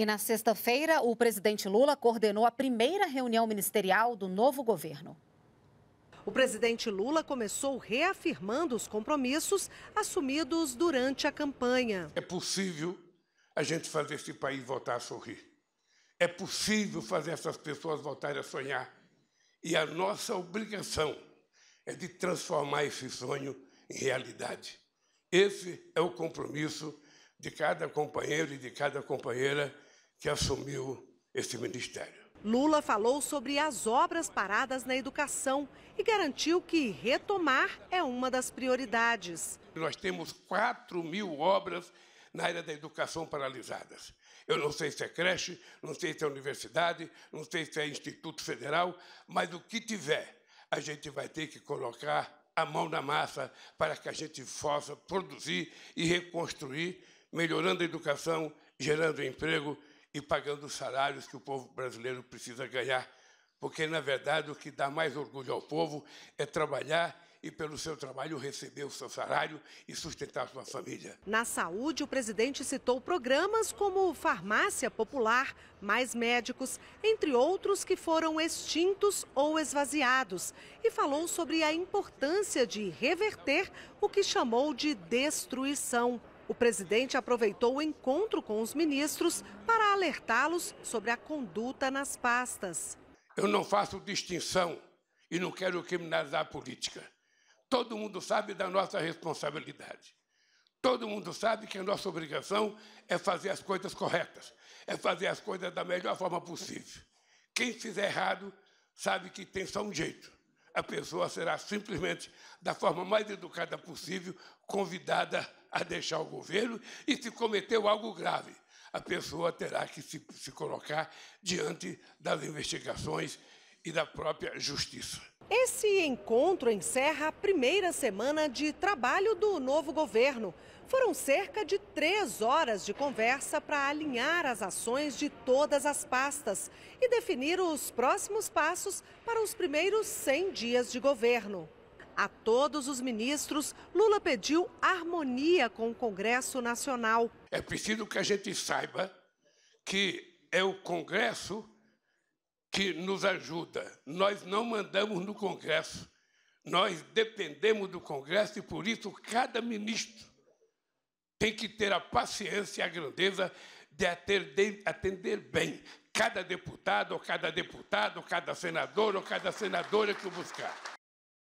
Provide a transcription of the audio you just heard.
E na sexta-feira, o presidente Lula coordenou a primeira reunião ministerial do novo governo. O presidente Lula começou reafirmando os compromissos assumidos durante a campanha. É possível a gente fazer esse país voltar a sorrir. É possível fazer essas pessoas voltarem a sonhar. E a nossa obrigação é de transformar esse sonho em realidade. Esse é o compromisso de cada companheiro e de cada companheira que assumiu esse ministério. Lula falou sobre as obras paradas na educação e garantiu que retomar é uma das prioridades. Nós temos 4 mil obras na área da educação paralisadas. Eu não sei se é creche, não sei se é universidade, não sei se é Instituto Federal, mas o que tiver, a gente vai ter que colocar a mão na massa para que a gente possa produzir e reconstruir, melhorando a educação, gerando emprego e pagando os salários que o povo brasileiro precisa ganhar. Porque, na verdade, o que dá mais orgulho ao povo é trabalhar e, pelo seu trabalho, receber o seu salário e sustentar sua família. Na saúde, o presidente citou programas como Farmácia Popular, Mais Médicos, entre outros que foram extintos ou esvaziados, e falou sobre a importância de reverter o que chamou de destruição. O presidente aproveitou o encontro com os ministros para alertá-los sobre a conduta nas pastas. Eu não faço distinção e não quero criminalizar a política. Todo mundo sabe da nossa responsabilidade. Todo mundo sabe que a nossa obrigação é fazer as coisas corretas, é fazer as coisas da melhor forma possível. Quem fizer errado sabe que tem só um jeito: a pessoa será simplesmente, da forma mais educada possível, convidada a deixar o governo e se cometeu algo grave. A pessoa terá que se, se colocar diante das investigações e da própria justiça. Esse encontro encerra a primeira semana de trabalho do novo governo. Foram cerca de três horas de conversa para alinhar as ações de todas as pastas e definir os próximos passos para os primeiros 100 dias de governo. A todos os ministros, Lula pediu harmonia com o Congresso Nacional. É preciso que a gente saiba que é o Congresso que nos ajuda. Nós não mandamos no Congresso, nós dependemos do Congresso e, por isso, cada ministro tem que ter a paciência e a grandeza de atender, bem cada deputado, ou cada deputado, ou cada senador, ou cada senadora que o buscar.